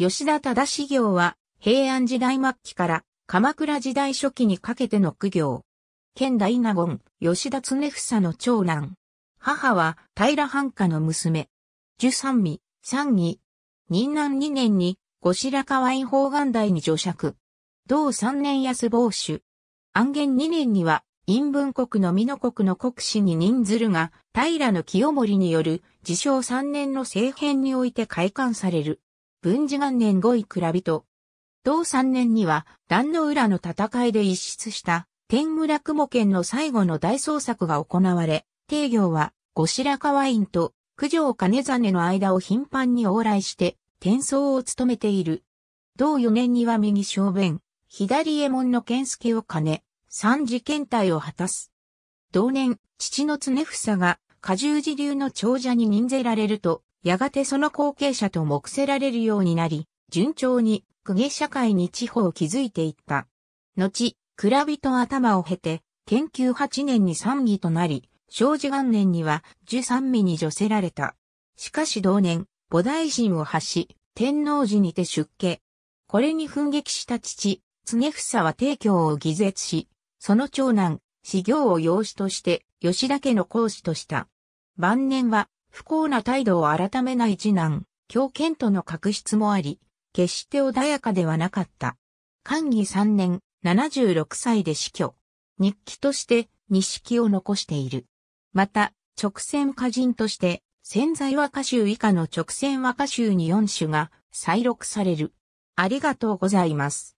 吉田忠史業は、平安時代末期から鎌倉時代初期にかけての苦行。県大納言、吉田常房の長男。母は平藩家の娘。十三味、三義。任南二年に、後白河院法眼大に助爵。同三年安坊主。安元二年には、陰文国の美濃国の国士に任ずるが、平の清盛による自称三年の政変において開館される。文治元年5位蔵人。同3年には、壇の浦の戦いで一出した、天村雲県の最後の大捜索が行われ、定業は、後白河院と九条兼実の間を頻繁に往来して、転送を務めている。同4年には右小弁、左右衛門の健介を兼ね、三次検体を果たす。同年、父の常房が、過重寺流の長者に任ぜられると、やがてその後継者と目せられるようになり、順調に、公家社会に地方を築いていった。後、蔵人頭を経て、研究8年に参議となり、正治元年には、十三味に除せられた。しかし同年、菩提心を発し、天皇寺にて出家。これに奮撃した父、常房は帝京を偽絶し、その長男、始行を養子として、吉田家の講子とした。晩年は、不幸な態度を改めない次男、狂犬との確執もあり、決して穏やかではなかった。寛義3年、76歳で死去。日記として、錦を残している。また、直線歌人として、潜在和歌集以下の直線和歌集に4種が再録される。ありがとうございます。